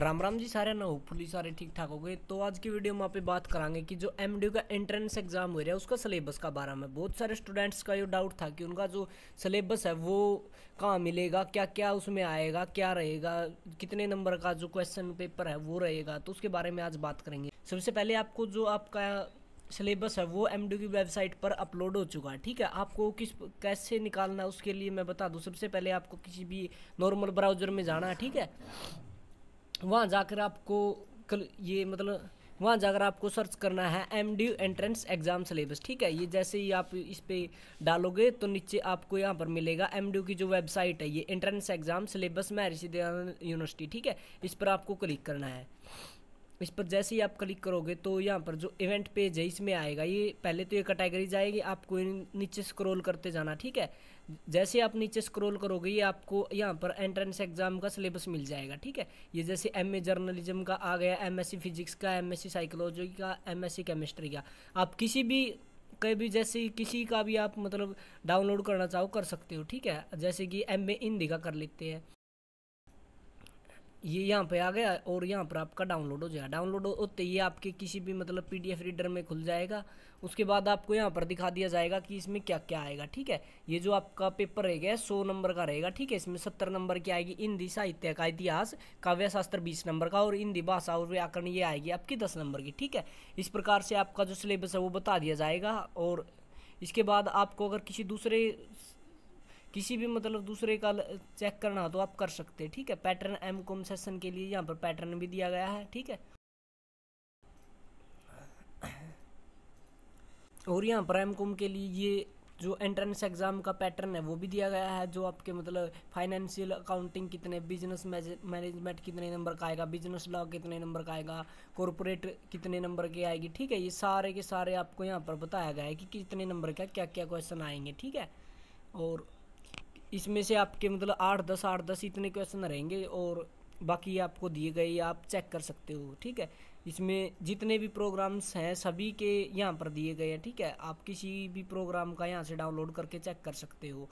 राम राम जी सारे ना होपफुली सारे ठीक ठाक हो गए तो आज की वीडियो में आप बात कराएंगे कि जो एम का एंट्रेंस एग्जाम हो रहा है उसका सिलेबस का बारे में बहुत सारे स्टूडेंट्स का ये डाउट था कि उनका जो सिलेबस है वो कहाँ मिलेगा क्या क्या उसमें आएगा क्या रहेगा कितने नंबर का जो क्वेश्चन पेपर है वो रहेगा तो उसके बारे में आज बात करेंगे सबसे पहले आपको जो आपका सिलेबस है वो एम की वेबसाइट पर अपलोड हो चुका है ठीक है आपको किस कैसे निकालना है उसके लिए मैं बता दूँ सबसे पहले आपको किसी भी नॉर्मल ब्राउजर में जाना है ठीक है वहाँ जाकर आपको कल ये मतलब वहाँ जाकर आपको सर्च करना है M D entrance exam syllabus ठीक है ये जैसे ही आप इस पर डालोगे तो नीचे आपको यहाँ पर मिलेगा एम डी की जो वेबसाइट है ये entrance exam syllabus Rishi Dayanand university ठीक है इस पर आपको क्लिक करना है इस पर जैसे ही आप क्लिक करोगे तो यहाँ पर जो इवेंट पेज है इसमें आएगा ये पहले तो ये कैटेगरीज आएगी आपको नीचे स्क्रॉल करते जाना ठीक है जैसे आप नीचे स्क्रॉल करोगे ये आपको यहाँ पर एंट्रेंस एग्ज़ाम का सिलेबस मिल जाएगा ठीक है ये जैसे एम ए जर्नलिज्म का आ गया एम एस सी फिजिक्स का एम एस सी साइकोलॉजी का एम एस सी केमिस्ट्री का आप किसी भी कभी भी जैसे किसी का भी आप मतलब डाउनलोड करना चाहो कर सकते हो ठीक है जैसे कि एम ए हिंदी का कर लेते हैं ये यहाँ पे आ गया और यहाँ पर आपका डाउनलोड हो जाएगा डाउनलोड होते ही आपके किसी भी मतलब पीडीएफ रीडर में खुल जाएगा उसके बाद आपको यहाँ पर दिखा दिया जाएगा कि इसमें क्या क्या आएगा ठीक है ये जो आपका पेपर रहेगा सौ नंबर का रहेगा ठीक है इसमें सत्तर नंबर की आएगी हिंदी साहित्य का इतिहास काव्य शास्त्र बीस नंबर का और हिंदी भाषा और व्याकरण ये आएगी आपकी दस नंबर की ठीक है इस प्रकार से आपका जो सिलेबस है वो बता दिया जाएगा और इसके बाद आपको अगर किसी दूसरे किसी भी मतलब दूसरे का चेक करना हो तो आप कर सकते हैं ठीक है पैटर्न एम कॉम सेशन के लिए यहाँ पर पैटर्न भी दिया गया है ठीक है और यहाँ पर एम कॉम के लिए ये जो एंट्रेंस एग्ज़ाम का पैटर्न है वो भी दिया गया है जो आपके मतलब फाइनेंशियल अकाउंटिंग कितने बिजनेस मैनेजमेंट कितने नंबर का आएगा बिजनेस लॉ कितने नंबर का आएगा कॉरपोरेट कितने नंबर की आएगी ठीक है ये सारे के सारे आपको यहाँ पर बताया गया है कि कितने नंबर का क्या क्या क्वेश्चन आएंगे ठीक है और इसमें से आपके मतलब आठ दस आठ दस इतने क्वेश्चन रहेंगे और बाकी आपको दिए गए आप चेक कर सकते हो ठीक है इसमें जितने भी प्रोग्राम्स हैं सभी के यहाँ पर दिए गए हैं ठीक है आप किसी भी प्रोग्राम का यहाँ से डाउनलोड करके चेक कर सकते हो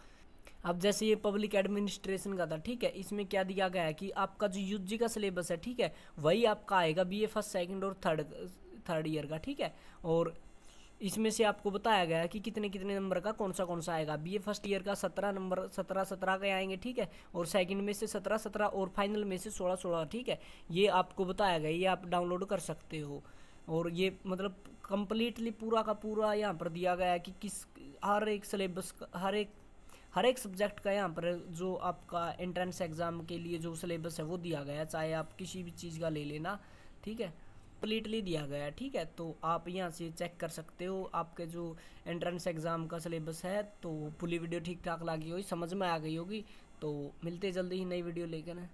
अब जैसे ये पब्लिक एडमिनिस्ट्रेशन का था ठीक है इसमें क्या दिया गया है कि आपका जो यू का सिलेबस है ठीक है वही आपका आएगा बी ए फर्स्ट सेकेंड और थर्ड थर्ड ईयर का ठीक है और इसमें से आपको बताया गया है कि कितने कितने नंबर का कौन सा कौन सा आएगा बी ए फर्स्ट ईयर का सत्रह नंबर सत्रह सत्रह के आएंगे ठीक है और सेकंड में से सत्रह सत्रह और फाइनल में से सोलह सोलह ठीक है ये आपको बताया गया ये आप डाउनलोड कर सकते हो और ये मतलब कंप्लीटली पूरा का पूरा यहाँ पर दिया गया है कि किस हर एक सिलेबस हर एक हर एक सब्जेक्ट का यहाँ पर जो आपका एंट्रेंस एग्ज़ाम के लिए जो सिलेबस है वो दिया गया है चाहे आप किसी भी चीज़ का ले लेना ठीक है कम्प्लीटली दिया गया है ठीक है तो आप यहाँ से चेक कर सकते हो आपके जो एंट्रेंस एग्ज़ाम का सिलेबस है तो पूरी वीडियो ठीक ठाक लगी होगी समझ में आ गई होगी तो मिलते जल्दी ही नई वीडियो लेकर